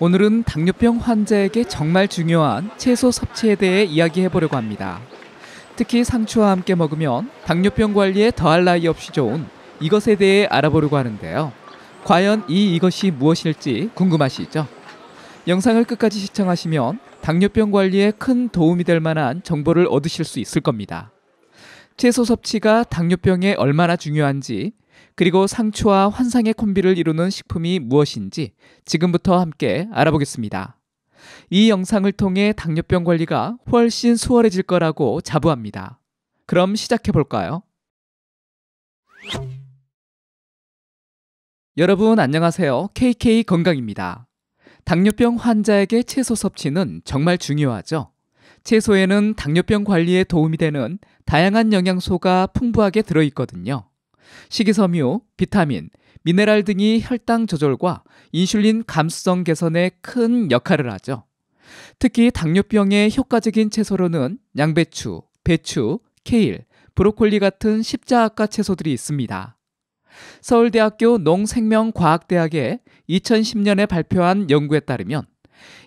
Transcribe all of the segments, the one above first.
오늘은 당뇨병 환자에게 정말 중요한 채소 섭취에 대해 이야기해 보려고 합니다. 특히 상추와 함께 먹으면 당뇨병 관리에 더할 나위 없이 좋은 이것에 대해 알아보려고 하는데요. 과연 이 이것이 무엇일지 궁금하시죠? 영상을 끝까지 시청하시면 당뇨병 관리에 큰 도움이 될 만한 정보를 얻으실 수 있을 겁니다. 채소 섭취가 당뇨병에 얼마나 중요한지 그리고 상추와 환상의 콤비를 이루는 식품이 무엇인지 지금부터 함께 알아보겠습니다. 이 영상을 통해 당뇨병 관리가 훨씬 수월해질 거라고 자부합니다. 그럼 시작해 볼까요? 여러분 안녕하세요. KK 건강입니다. 당뇨병 환자에게 채소 섭취는 정말 중요하죠. 채소에는 당뇨병 관리에 도움이 되는 다양한 영양소가 풍부하게 들어있거든요. 식이섬유, 비타민, 미네랄 등이 혈당 조절과 인슐린 감수성 개선에 큰 역할을 하죠. 특히 당뇨병에 효과적인 채소로는 양배추, 배추, 케일, 브로콜리 같은 십자학과 채소들이 있습니다. 서울대학교 농생명과학대학의 2010년에 발표한 연구에 따르면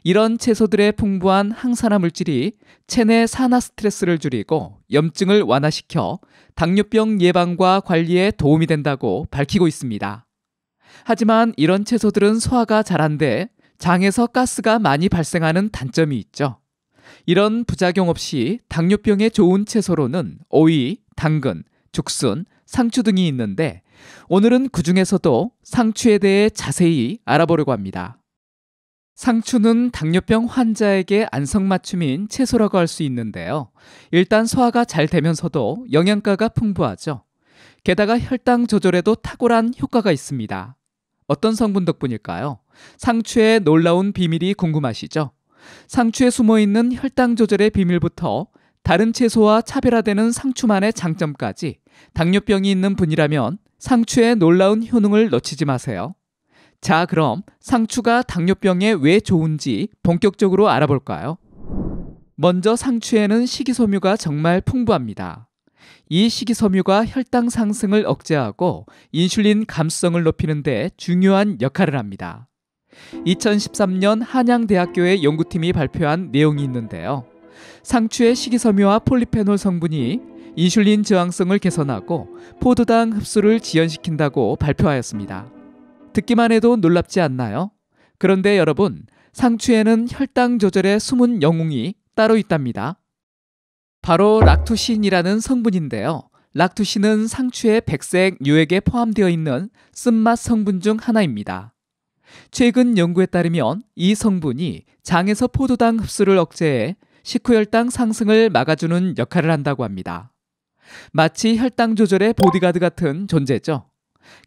이런 채소들의 풍부한 항산화 물질이 체내 산화 스트레스를 줄이고 염증을 완화시켜 당뇨병 예방과 관리에 도움이 된다고 밝히고 있습니다. 하지만 이런 채소들은 소화가 잘한데 장에서 가스가 많이 발생하는 단점이 있죠. 이런 부작용 없이 당뇨병에 좋은 채소로는 오이, 당근, 죽순, 상추 등이 있는데 오늘은 그 중에서도 상추에 대해 자세히 알아보려고 합니다. 상추는 당뇨병 환자에게 안성맞춤인 채소라고 할 수 있는데요. 일단 소화가 잘 되면서도 영양가가 풍부하죠. 게다가 혈당 조절에도 탁월한 효과가 있습니다. 어떤 성분 덕분일까요? 상추의 놀라운 비밀이 궁금하시죠? 상추에 숨어 있는 혈당 조절의 비밀부터 다른 채소와 차별화되는 상추만의 장점까지 당뇨병이 있는 분이라면 상추의 놀라운 효능을 놓치지 마세요. 자, 그럼 상추가 당뇨병에 왜 좋은지 본격적으로 알아볼까요? 먼저 상추에는 식이섬유가 정말 풍부합니다. 이 식이섬유가 혈당 상승을 억제하고 인슐린 감수성을 높이는 데 중요한 역할을 합니다. 2013년 한양대학교의 연구팀이 발표한 내용이 있는데요. 상추의 식이섬유와 폴리페놀 성분이 인슐린 저항성을 개선하고 포도당 흡수를 지연시킨다고 발표하였습니다. 듣기만 해도 놀랍지 않나요? 그런데 여러분, 상추에는 혈당 조절의 숨은 영웅이 따로 있답니다. 바로 락투신이라는 성분인데요. 락투신은 상추의 백색 유액에 포함되어 있는 쓴맛 성분 중 하나입니다. 최근 연구에 따르면 이 성분이 장에서 포도당 흡수를 억제해 식후혈당 상승을 막아주는 역할을 한다고 합니다. 마치 혈당 조절의 보디가드 같은 존재죠.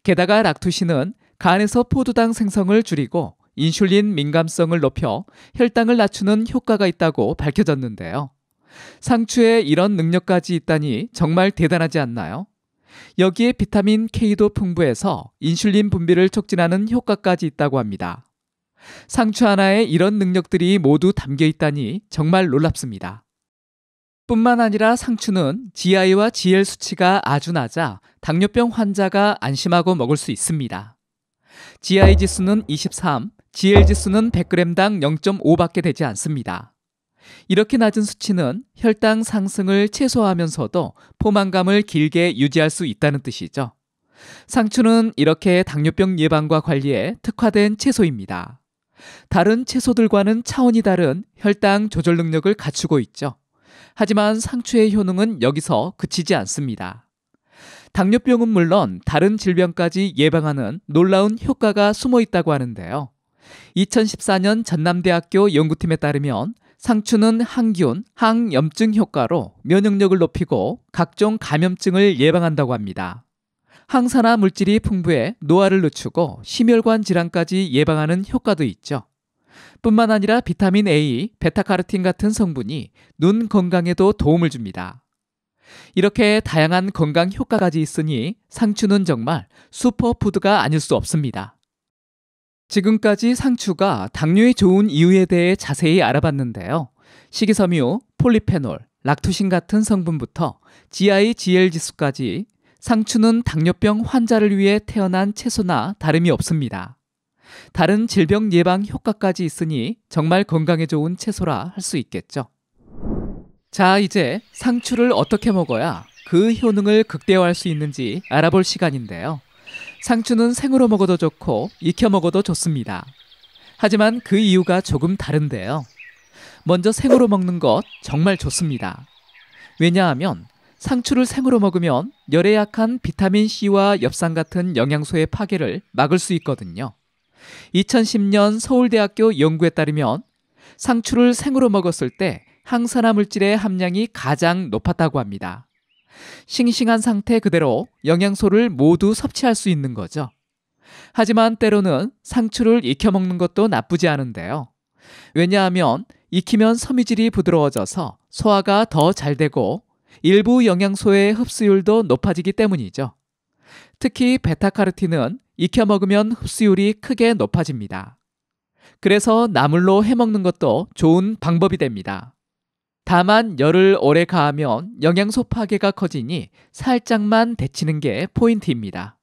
게다가 락투신은 간에서 포도당 생성을 줄이고 인슐린 민감성을 높여 혈당을 낮추는 효과가 있다고 밝혀졌는데요. 상추에 이런 능력까지 있다니 정말 대단하지 않나요? 여기에 비타민 K도 풍부해서 인슐린 분비를 촉진하는 효과까지 있다고 합니다. 상추 하나에 이런 능력들이 모두 담겨 있다니 정말 놀랍습니다. 뿐만 아니라 상추는 GI와 GL 수치가 아주 낮아 당뇨병 환자가 안심하고 먹을 수 있습니다. GI 지수는 23, GL 지수는 100g당 0.5밖에 되지 않습니다. 이렇게 낮은 수치는 혈당 상승을 최소화하면서도 포만감을 길게 유지할 수 있다는 뜻이죠. 상추는 이렇게 당뇨병 예방과 관리에 특화된 채소입니다. 다른 채소들과는 차원이 다른 혈당 조절 능력을 갖추고 있죠. 하지만 상추의 효능은 여기서 그치지 않습니다. 당뇨병은 물론 다른 질병까지 예방하는 놀라운 효과가 숨어 있다고 하는데요. 2014년 전남대학교 연구팀에 따르면 상추는 항균, 항염증 효과로 면역력을 높이고 각종 감염증을 예방한다고 합니다. 항산화 물질이 풍부해 노화를 늦추고 심혈관 질환까지 예방하는 효과도 있죠. 뿐만 아니라 비타민 A, 베타카르틴 같은 성분이 눈 건강에도 도움을 줍니다. 이렇게 다양한 건강 효과까지 있으니 상추는 정말 슈퍼푸드가 아닐 수 없습니다. 지금까지 상추가 당뇨에 좋은 이유에 대해 자세히 알아봤는데요. 식이섬유, 폴리페놀, 락투신 같은 성분부터 GI-GL 지수까지 상추는 당뇨병 환자를 위해 태어난 채소나 다름이 없습니다. 다른 질병 예방 효과까지 있으니 정말 건강에 좋은 채소라 할 수 있겠죠. 자, 이제 상추를 어떻게 먹어야 그 효능을 극대화할 수 있는지 알아볼 시간인데요. 상추는 생으로 먹어도 좋고 익혀 먹어도 좋습니다. 하지만 그 이유가 조금 다른데요. 먼저 생으로 먹는 것 정말 좋습니다. 왜냐하면 상추를 생으로 먹으면 열에 약한 비타민C와 엽산 같은 영양소의 파괴를 막을 수 있거든요. 2010년 서울대학교 연구에 따르면 상추를 생으로 먹었을 때 항산화 물질의 함량이 가장 높았다고 합니다. 싱싱한 상태 그대로 영양소를 모두 섭취할 수 있는 거죠. 하지만 때로는 상추를 익혀 먹는 것도 나쁘지 않은데요. 왜냐하면 익히면 섬유질이 부드러워져서 소화가 더 잘 되고 일부 영양소의 흡수율도 높아지기 때문이죠. 특히 베타카르틴은 익혀 먹으면 흡수율이 크게 높아집니다. 그래서 나물로 해 먹는 것도 좋은 방법이 됩니다. 다만 열을 오래 가하면 영양소 파괴가 커지니 살짝만 데치는 게 포인트입니다.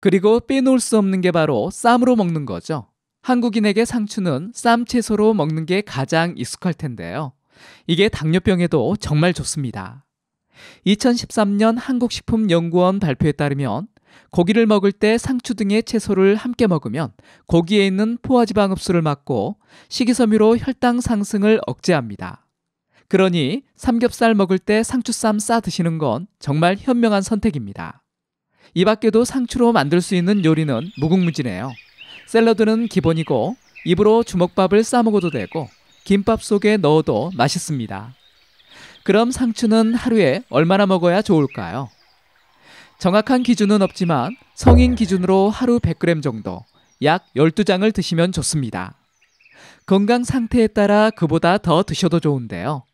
그리고 빼놓을 수 없는 게 바로 쌈으로 먹는 거죠. 한국인에게 상추는 쌈 채소로 먹는 게 가장 익숙할 텐데요. 이게 당뇨병에도 정말 좋습니다. 2013년 한국식품연구원 발표에 따르면 고기를 먹을 때 상추 등의 채소를 함께 먹으면 고기에 있는 포화지방 흡수를 막고 식이섬유로 혈당 상승을 억제합니다. 그러니 삼겹살 먹을 때 상추쌈 싸 드시는 건 정말 현명한 선택입니다. 이 밖에도 상추로 만들 수 있는 요리는 무궁무진해요. 샐러드는 기본이고 입으로 주먹밥을 싸 먹어도 되고 김밥 속에 넣어도 맛있습니다. 그럼 상추는 하루에 얼마나 먹어야 좋을까요? 정확한 기준은 없지만 성인 기준으로 하루 100g 정도, 약 12장을 드시면 좋습니다. 건강 상태에 따라 그보다 더 드셔도 좋은데요.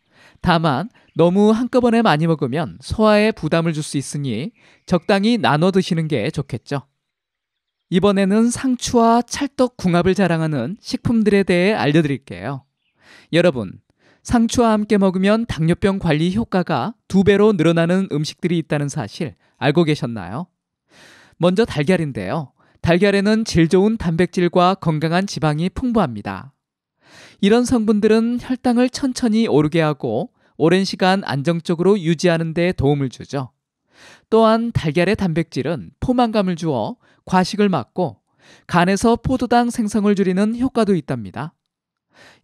다만 너무 한꺼번에 많이 먹으면 소화에 부담을 줄 수 있으니 적당히 나눠 드시는 게 좋겠죠. 이번에는 상추와 찰떡 궁합을 자랑하는 식품들에 대해 알려드릴게요. 여러분, 상추와 함께 먹으면 당뇨병 관리 효과가 두 배로 늘어나는 음식들이 있다는 사실 알고 계셨나요? 먼저 달걀인데요. 달걀에는 질 좋은 단백질과 건강한 지방이 풍부합니다. 이런 성분들은 혈당을 천천히 오르게 하고 오랜 시간 안정적으로 유지하는 데 도움을 주죠. 또한 달걀의 단백질은 포만감을 주어 과식을 막고 간에서 포도당 생성을 줄이는 효과도 있답니다.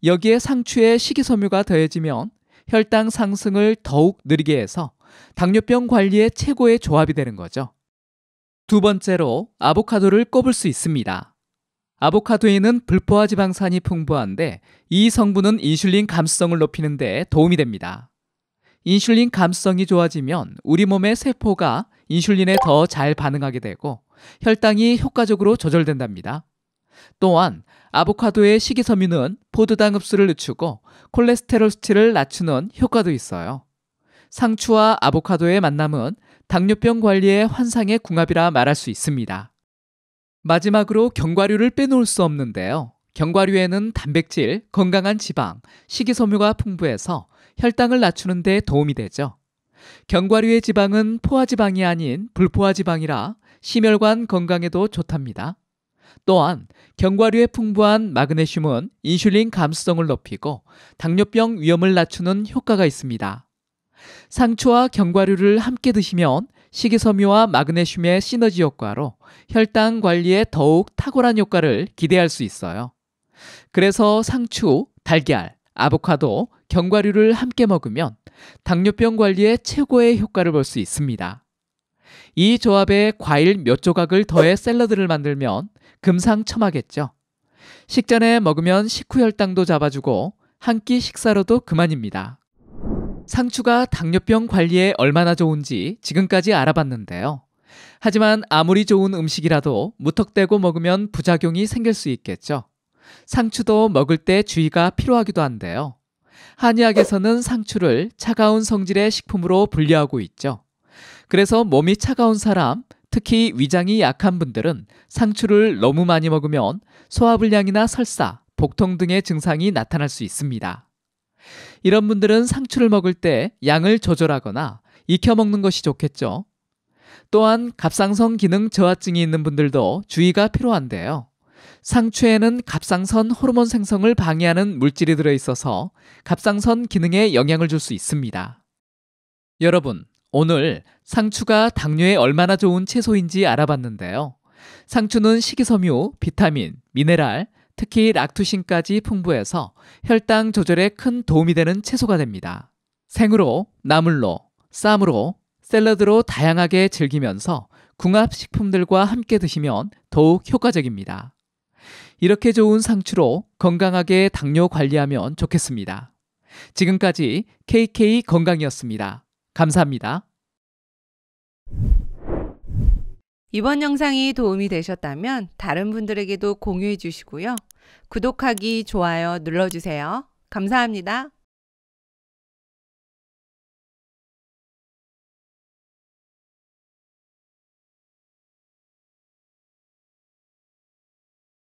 여기에 상추의 식이섬유가 더해지면 혈당 상승을 더욱 느리게 해서 당뇨병 관리에 최고의 조합이 되는 거죠. 두 번째로 아보카도를 꼽을 수 있습니다. 아보카도에는 불포화 지방산이 풍부한데 이 성분은 인슐린 감수성을 높이는 데 도움이 됩니다. 인슐린 감수성이 좋아지면 우리 몸의 세포가 인슐린에 더 잘 반응하게 되고 혈당이 효과적으로 조절된답니다. 또한 아보카도의 식이섬유는 포도당 흡수를 늦추고 콜레스테롤 수치를 낮추는 효과도 있어요. 상추와 아보카도의 만남은 당뇨병 관리의 환상의 궁합이라 말할 수 있습니다. 마지막으로 견과류를 빼놓을 수 없는데요. 견과류에는 단백질, 건강한 지방, 식이섬유가 풍부해서 혈당을 낮추는 데 도움이 되죠. 견과류의 지방은 포화지방이 아닌 불포화지방이라 심혈관 건강에도 좋답니다. 또한 견과류에 풍부한 마그네슘은 인슐린 감수성을 높이고 당뇨병 위험을 낮추는 효과가 있습니다. 상추와 견과류를 함께 드시면 식이섬유와 마그네슘의 시너지 효과로 혈당 관리에 더욱 탁월한 효과를 기대할 수 있어요. 그래서 상추, 달걀, 아보카도, 견과류를 함께 먹으면 당뇨병 관리에 최고의 효과를 볼 수 있습니다. 이 조합에 과일 몇 조각을 더해 샐러드를 만들면 금상첨화겠죠. 식전에 먹으면 식후 혈당도 잡아주고 한 끼 식사로도 그만입니다. 상추가 당뇨병 관리에 얼마나 좋은지 지금까지 알아봤는데요. 하지만 아무리 좋은 음식이라도 무턱대고 먹으면 부작용이 생길 수 있겠죠. 상추도 먹을 때 주의가 필요하기도 한데요. 한의학에서는 상추를 차가운 성질의 식품으로 분류하고 있죠. 그래서 몸이 차가운 사람, 특히 위장이 약한 분들은 상추를 너무 많이 먹으면 소화불량이나 설사, 복통 등의 증상이 나타날 수 있습니다. 이런 분들은 상추를 먹을 때 양을 조절하거나 익혀 먹는 것이 좋겠죠. 또한 갑상선 기능 저하증이 있는 분들도 주의가 필요한데요. 상추에는 갑상선 호르몬 생성을 방해하는 물질이 들어 있어서 갑상선 기능에 영향을 줄 수 있습니다. 여러분, 오늘 상추가 당뇨에 얼마나 좋은 채소인지 알아봤는데요. 상추는 식이섬유, 비타민, 미네랄, 특히 락투신까지 풍부해서 혈당 조절에 큰 도움이 되는 채소가 됩니다. 생으로, 나물로, 쌈으로, 샐러드로 다양하게 즐기면서 궁합식품들과 함께 드시면 더욱 효과적입니다. 이렇게 좋은 상추로 건강하게 당뇨 관리하면 좋겠습니다. 지금까지 KK 건강이었습니다. 감사합니다. 이번 영상이 도움이 되셨다면 다른 분들에게도 공유해 주시고요. 구독하기, 좋아요 눌러주세요. 감사합니다.